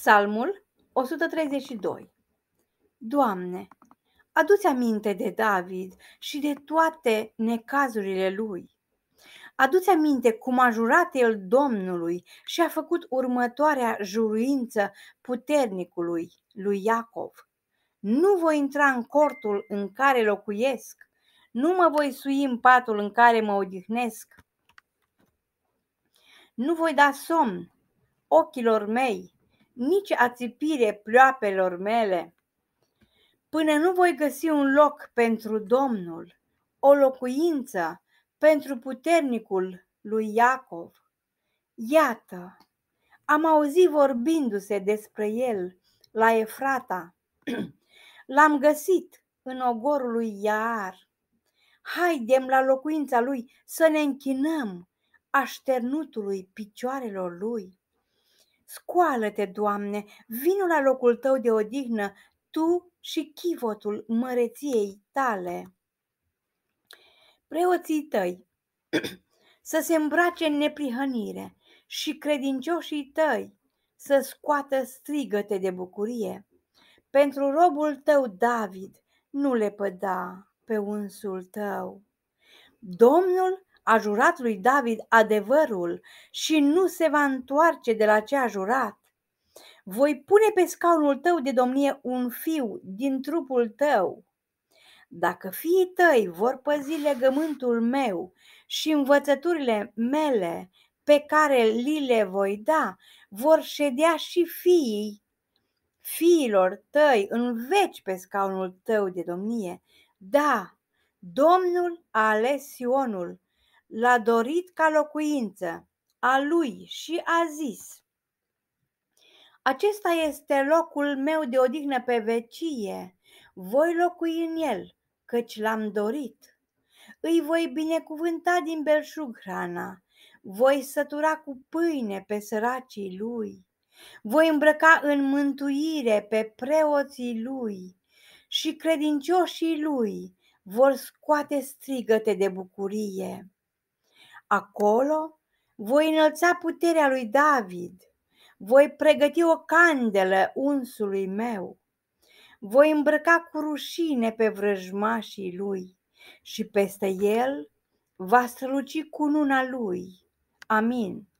Psalmul 132 Doamne, adu-ți aminte de David și de toate necazurile lui. Adu-ți aminte cum a jurat el Domnului și a făcut următoarea juruință puternicului lui Iacov. Nu voi intra în cortul în care locuiesc, nu mă voi sui în patul în care mă odihnesc. Nu voi da somn ochilor mei nici ațipire ploapelor mele, până nu voi găsi un loc pentru Domnul, o locuință pentru puternicul lui Iacov. Iată, am auzit vorbindu-se despre el la Efrata. L-am găsit în ogorul lui Iar. Haidem la locuința lui să ne închinăm așternutului picioarelor lui. Scoală-te, Doamne, vino la locul tău de odihnă, tu și chivotul măreției tale. Preoții tăi să se îmbrace în neprihănire și credincioșii tăi să scoată strigăte de bucurie. Pentru robul tău, David, nu le păda pe unsul tău. Domnul a jurat lui David adevărul și nu se va întoarce de la ce a jurat. Voi pune pe scaunul tău de domnie un fiu din trupul tău. Dacă fiii tăi vor păzi legământul meu și învățăturile mele pe care li le voi da, vor ședea și fiii fiilor tăi în veci pe scaunul tău de domnie. Da, Domnul a ales Sionul L-a dorit ca locuință, a lui și a zis, Acesta este locul meu de odihnă pe vecie, voi locui în el, căci l-am dorit. Îi voi binecuvânta din belșug hrana, voi sătura cu pâine pe săracii lui, voi îmbrăca în mântuire pe preoții lui și credincioșii lui vor scoate strigăte de bucurie. Acolo voi înălța puterea lui David, voi pregăti o candelă unsului meu, voi îmbrăca cu rușine pe vrăjmașii lui și peste el va străluci cununa lui. Amin.